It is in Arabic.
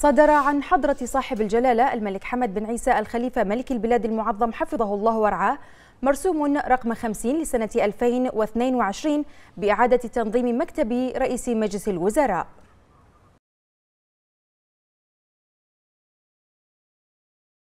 صدر عن حضرة صاحب الجلالة الملك حمد بن عيسى الخليفة ملك البلاد المعظم حفظه الله ورعاه مرسوم رقم 50 لسنة 2022 بإعادة تنظيم مكتب رئيس مجلس الوزراء